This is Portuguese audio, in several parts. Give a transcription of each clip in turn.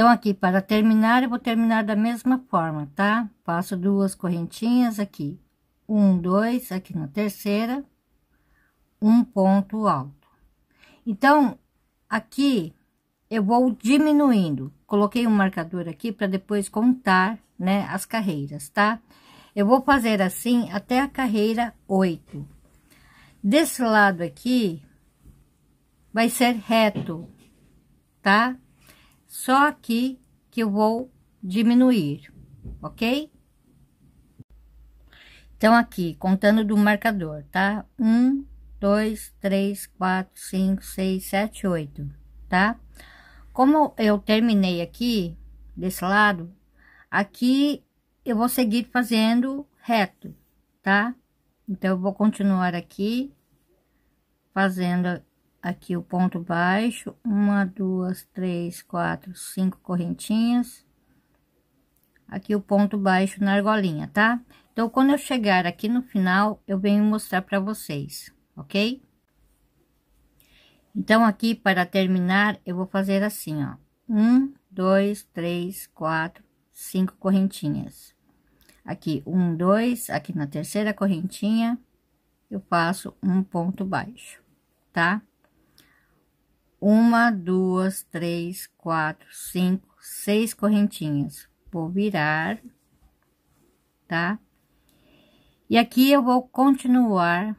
Então, aqui para terminar, eu vou terminar da mesma forma, tá? Passo duas correntinhas aqui, um, dois, aqui na terceira, um ponto alto. Então, aqui eu vou diminuindo. Coloquei um marcador aqui para depois contar, né, as carreiras, tá? Eu vou fazer assim até a carreira 8. Desse lado aqui, vai ser reto, tá? só aqui que eu vou diminuir, ok? Então, aqui, contando do marcador, tá? Um, dois, três, quatro, cinco, seis, sete, oito, tá? Como eu terminei aqui, desse lado, aqui eu vou seguir fazendo reto, tá? Então, eu vou continuar aqui, fazendo aqui o ponto baixo, uma, duas, três, quatro, cinco correntinhas. Aqui o ponto baixo na argolinha, tá? Então, quando eu chegar aqui no final, eu venho mostrar para vocês, ok? Então, aqui para terminar, eu vou fazer assim, ó. Um, dois, três, quatro, cinco correntinhas. Aqui, um, dois, aqui na terceira correntinha, eu faço um ponto baixo, tá? uma, duas, três, quatro, cinco, seis correntinhas. Vou virar, tá? E aqui eu vou continuar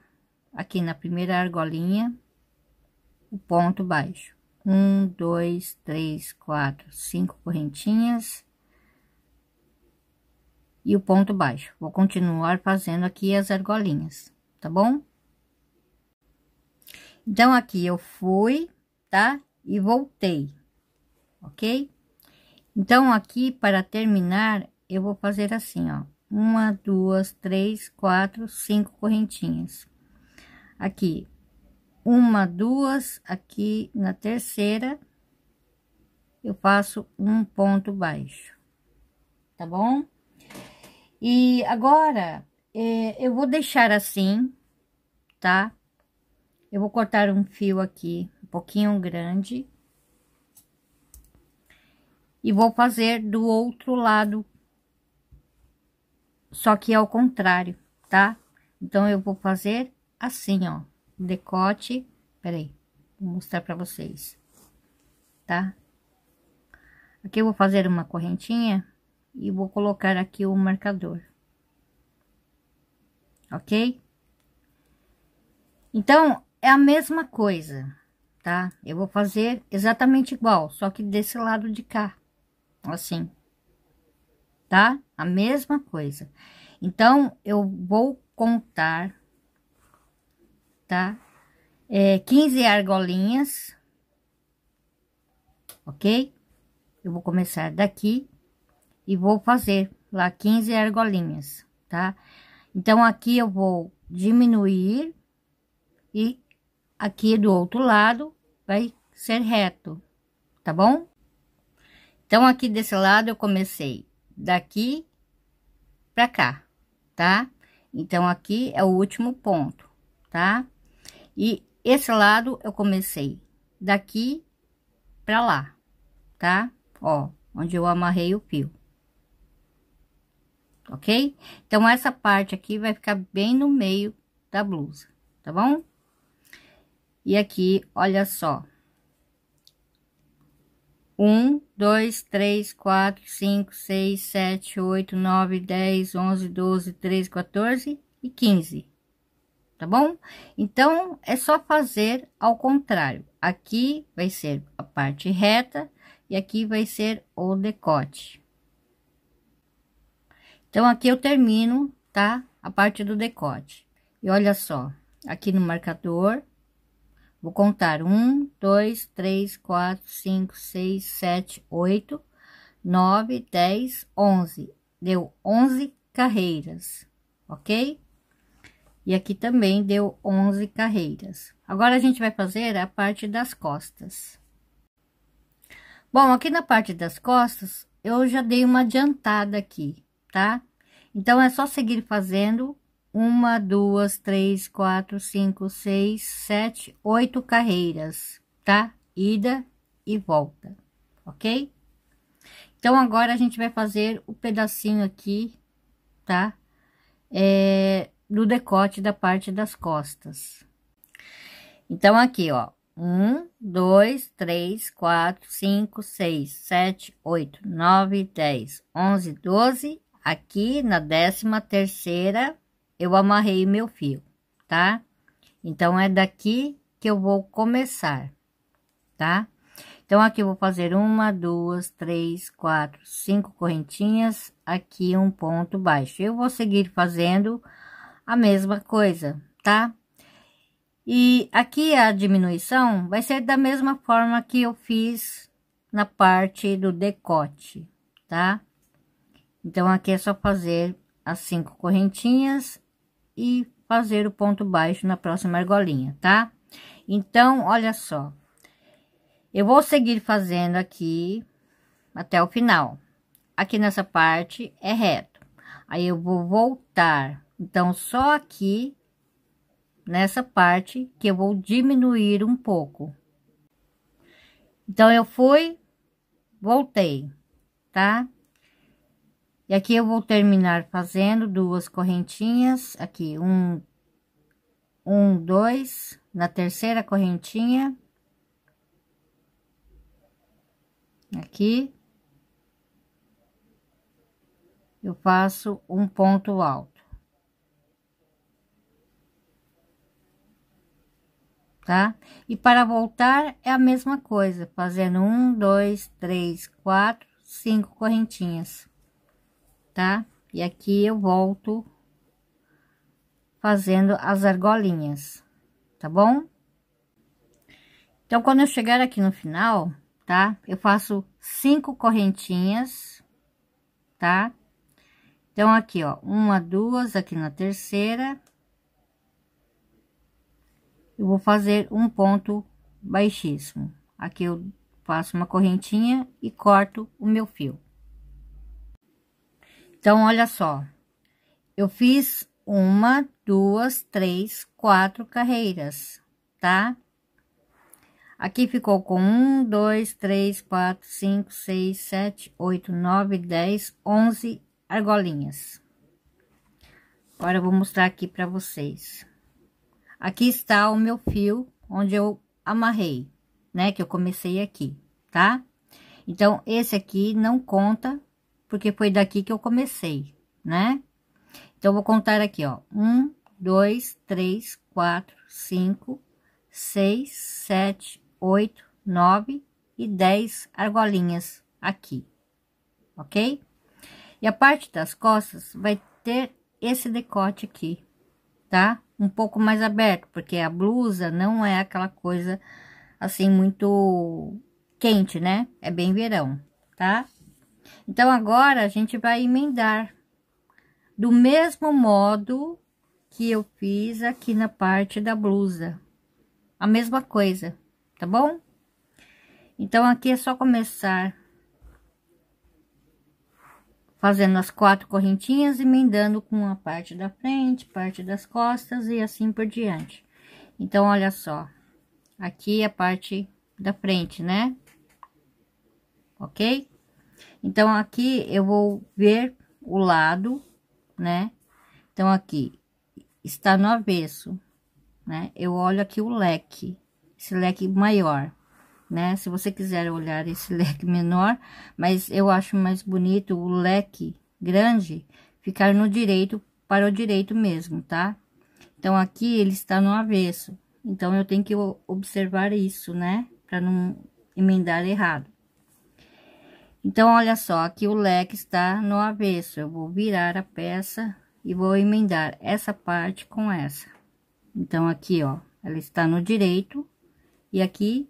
aqui na primeira argolinha, o ponto baixo. Um, dois, três, quatro, cinco correntinhas. E o ponto baixo. Vou continuar fazendo aqui as argolinhas, tá bom? Então, aqui eu fui, tá? E voltei, ok? Então, aqui, para terminar, eu vou fazer assim, ó. Uma, duas, três, quatro, cinco correntinhas. Aqui, uma, duas, aqui na terceira, eu faço um ponto baixo, tá bom? E agora, é, eu vou deixar assim, tá? Eu vou cortar um fio aqui pouquinho grande. E vou fazer do outro lado, só que ao contrário, tá? Então, eu vou fazer assim, ó, decote, peraí, vou mostrar pra vocês, tá? Aqui eu vou fazer uma correntinha e vou colocar aqui o marcador, ok? Então, é a mesma coisa tá? Eu vou fazer exatamente igual, só que desse lado de cá, assim, tá? A mesma coisa. Então, eu vou contar, tá? É, 15 argolinhas, ok? Eu vou começar daqui e vou fazer lá 15 argolinhas, tá? Então, aqui eu vou diminuir e aqui do outro lado vai ser reto, tá bom? Então, aqui desse lado eu comecei daqui pra cá, tá? Então, aqui é o último ponto, tá? E esse lado eu comecei daqui pra lá, tá? Ó, onde eu amarrei o fio. Ok? Então, essa parte aqui vai ficar bem no meio da blusa, tá bom? E aqui, olha só. um dois três quatro cinco seis sete oito nove dez onze doze treze quatorze e quinze, Tá bom? Então, é só fazer ao contrário. Aqui vai ser a parte reta e aqui vai ser o decote. Então, aqui eu termino, tá? A parte do decote. E olha só, aqui no marcador, Vou contar: um, dois, três, quatro, cinco, seis, sete, oito, nove, dez, onze. Deu onze carreiras, ok? E aqui também deu onze carreiras. Agora a gente vai fazer a parte das costas. Bom, aqui na parte das costas, eu já dei uma adiantada aqui, tá? Então, é só seguir fazendo uma, duas, três, quatro, cinco, seis, sete, oito carreiras, tá? Ida e volta, ok? Então, agora a gente vai fazer o pedacinho aqui, tá? É, do decote da parte das costas. Então, aqui, ó. Um, dois, três, quatro, cinco, seis, sete, oito, nove, dez, onze, doze. Aqui na décima terceira eu amarrei meu fio, tá? Então, é daqui que eu vou começar, tá? Então, aqui eu vou fazer uma, duas, três, quatro, cinco correntinhas, aqui um ponto baixo. Eu vou seguir fazendo a mesma coisa, tá? E aqui a diminuição vai ser da mesma forma que eu fiz na parte do decote, tá? Então, aqui é só fazer as cinco correntinhas e fazer o ponto baixo na próxima argolinha, tá? Então, olha só. Eu vou seguir fazendo aqui até o final. Aqui nessa parte é reto. Aí, eu vou voltar. Então, só aqui, nessa parte, que eu vou diminuir um pouco. Então, eu fui, voltei, tá? E aqui eu vou terminar fazendo duas correntinhas, aqui, um, um, dois, na terceira correntinha. Aqui. Eu faço um ponto alto. Tá? E para voltar é a mesma coisa, fazendo um, dois, três, quatro, cinco correntinhas tá? E aqui eu volto fazendo as argolinhas, tá bom? Então, quando eu chegar aqui no final, tá? Eu faço cinco correntinhas, tá? Então, aqui, ó, uma, duas, aqui na terceira. Eu vou fazer um ponto baixíssimo. Aqui eu faço uma correntinha e corto o meu fio. Então, olha só, eu fiz uma, duas, três, quatro carreiras, tá? Aqui ficou com um, dois, três, quatro, cinco, seis, sete, oito, nove, dez, onze argolinhas. Agora eu vou mostrar aqui para vocês. Aqui está o meu fio onde eu amarrei, né? Que eu comecei aqui, tá? Então, esse aqui não conta porque foi daqui que eu comecei, né? Então, vou contar aqui, ó. Um, dois, três, quatro, cinco, seis, sete, oito, nove e dez argolinhas aqui, ok? E a parte das costas vai ter esse decote aqui, tá? Um pouco mais aberto, porque a blusa não é aquela coisa assim muito quente, né? É bem verão, tá? Então, agora, a gente vai emendar do mesmo modo que eu fiz aqui na parte da blusa. A mesma coisa, tá bom? Então, aqui é só começar fazendo as quatro correntinhas, emendando com a parte da frente, parte das costas e assim por diante. Então, olha só, aqui é a parte da frente, né? Ok? Então, aqui eu vou ver o lado, né? Então, aqui está no avesso, né? Eu olho aqui o leque, esse leque maior, né? Se você quiser olhar esse leque menor, mas eu acho mais bonito o leque grande ficar no direito para o direito mesmo, tá? Então, aqui ele está no avesso. Então, eu tenho que observar isso, né? Para não emendar errado. Então, olha só, aqui o leque está no avesso. Eu vou virar a peça e vou emendar essa parte com essa. Então, aqui, ó, ela está no direito e aqui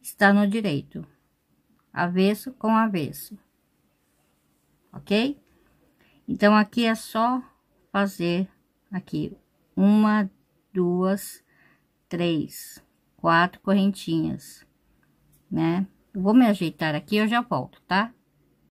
está no direito. Avesso com avesso. Ok? Então, aqui é só fazer aqui uma, duas, três, quatro correntinhas, né? Vou me ajeitar aqui, eu já volto, tá?